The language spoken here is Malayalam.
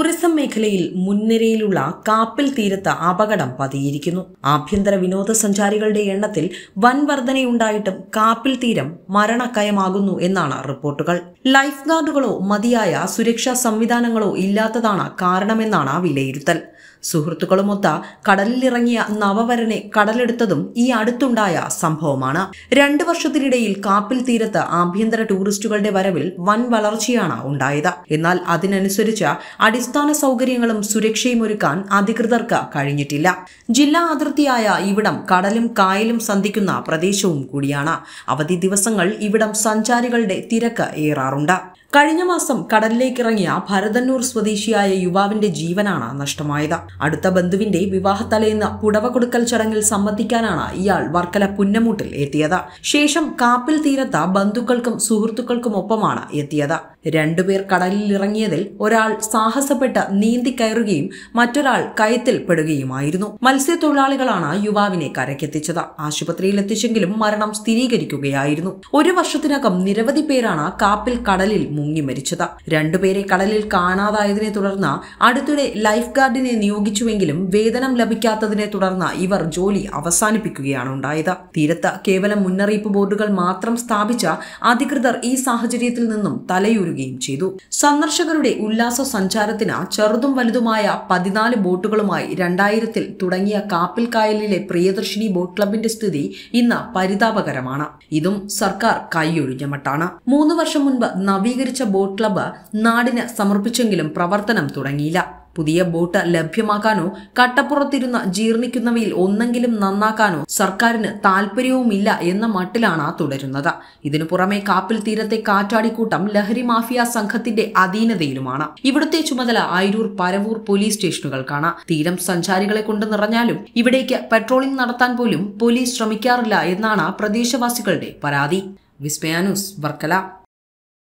ടൂറിസം മേഖലയിൽ മുൻനിരയിലുള്ള കാപ്പിൽ തീരത്ത് അപകടം പതിയിരിക്കുന്നു ആഭ്യന്തര വിനോദസഞ്ചാരികളുടെ എണ്ണത്തിൽ വൻ വർധനയുണ്ടായിട്ടും കാപ്പിൽ തീരം മരണക്കയമാകുന്നു എന്നാണ് റിപ്പോർട്ടുകൾ ലൈഫ് ഗാർഡുകളോ മതിയായ സുരക്ഷാ സംവിധാനങ്ങളോ ഇല്ലാത്തതാണ് കാരണമെന്നാണ് വിലയിരുത്തൽ സുഹൃത്തുക്കളുമൊത്ത കടലിലിറങ്ങിയ നവവരനെ കടലെടുത്തതും ഈ അടുത്തുണ്ടായ സംഭവമാണ് രണ്ടു വർഷത്തിനിടയിൽ കാപ്പിൽ തീരത്ത് ആഭ്യന്തര ടൂറിസ്റ്റുകളുടെ വരവിൽ വൻ വളർച്ചയാണ് ഉണ്ടായത് എന്നാൽ അതിനനുസരിച്ച് അടിസ്ഥാന അടിസ്ഥാന സൗകര്യങ്ങളും സുരക്ഷയും ഒരുക്കാൻ അധികൃതർക്ക് കഴിഞ്ഞിട്ടില്ല ജില്ലാ അതിർത്തിയായ ഇവിടം കടലും കായലും സന്ധിക്കുന്ന പ്രദേശവും കൂടിയാണ് അവധി ദിവസങ്ങൾ ഇവിടം സഞ്ചാരികളുടെ തിരക്ക് ഏറാറുണ്ട് കഴിഞ്ഞ മാസം കടലിലേക്കിറങ്ങിയ ഭരതന്നൂർ സ്വദേശിയായ യുവാവിന്റെ ജീവനാണ് നഷ്ടമായത് അടുത്ത ബന്ധുവിന്റെ വിവാഹത്തലേന്ന് പുടവ കൊടുക്കൽ ചടങ്ങിൽ സംബന്ധിക്കാനാണ് ഇയാൾ വർക്കല പുന്നമൂട്ടിൽ എത്തിയത് ശേഷം കാപ്പിൽ തീരത്ത ബന്ധുക്കൾക്കും സുഹൃത്തുക്കൾക്കുമൊപ്പമാണ് എത്തിയത് രണ്ടുപേർ കടലിൽ ഇറങ്ങിയതിൽ ഒരാൾ സാഹസപ്പെട്ട് നീന്തി കയറുകയും മറ്റൊരാൾ കയത്തിൽ പെടുകയുമായിരുന്നു മത്സ്യത്തൊഴിലാളികളാണ് യുവാവിനെ കരക്കെത്തിച്ചത് ആശുപത്രിയിൽ എത്തിച്ചെങ്കിലും മരണം സ്ഥിരീകരിക്കുകയായിരുന്നു ഒരു വർഷത്തിനകം നിരവധി പേരാണ് കാപ്പിൽ കടലിൽ മുങ്ങി മരിച്ചത് രണ്ടുപേരെ കടലിൽ കാണാതായതിനെ തുടർന്ന് അടുത്തിടെ ലൈഫ് ഗാർഡിനെ നിയോഗിച്ചുവെങ്കിലും വേതനം ലഭിക്കാത്തതിനെ തുടർന്ന് ഇവർ ജോലി അവസാനിപ്പിക്കുകയാണ് ഉണ്ടായത് തീരത്ത് കേവലം മുന്നറിയിപ്പ് ബോർഡുകൾ മാത്രം സ്ഥാപിച്ച അധികൃതർ ഈ സാഹചര്യത്തിൽ നിന്നും തലയൂരുകയും ചെയ്തു സന്ദർശകരുടെ ഉല്ലാസ സഞ്ചാരത്തിന് ചെറുതും വലുതുമായ പതിനാല് ബോട്ടുകളുമായി രണ്ടായിരത്തിൽ തുടങ്ങിയ കാപ്പിൽ കായലിലെ പ്രിയദർശിനി ബോട്ട് ക്ലബിന്റെ സ്ഥിതി ഇന്ന് പരിതാപകരമാണ് ഇതും സർക്കാർ കൈയൊഴിഞ്ഞ മട്ടാണ് മൂന്ന് വർഷം മുൻപ് നവീകരിച്ച നവീകരിച്ച ബോട്ട് ക്ലബ്ബ് നാടിന് സമർപ്പിച്ചെങ്കിലും പ്രവർത്തനം തുടങ്ങിയില്ല പുതിയ ബോട്ട് ലഭ്യമാക്കാനോ കട്ടപ്പുറത്തിരുന്ന ജീർണിക്കുന്നവയിൽ ഒന്നെങ്കിലും നന്നാക്കാനോ സർക്കാരിന് താൽപര്യവുമില്ല എന്ന മട്ടിലാണ് തുടരുന്നത് ഇതിനു പുറമെ കാപ്പിൽ തീരത്തെ കാറ്റാടിക്കൂട്ടം ലഹരി മാഫിയ സംഘത്തിന്റെ അധീനതയിലുമാണ് ഇവിടുത്തെ ചുമതല അയിരൂർ പരവൂർ പോലീസ് സ്റ്റേഷനുകൾക്കാണ് തീരം സഞ്ചാരികളെ കൊണ്ട് നിറഞ്ഞാലും ഇവിടേക്ക് പെട്രോളിംഗ് നടത്താൻ പോലും പോലീസ് ശ്രമിക്കാറില്ല എന്നാണ് പ്രദേശവാസികളുടെ പരാതി വിസ്മയാനൂസ് വർക്കല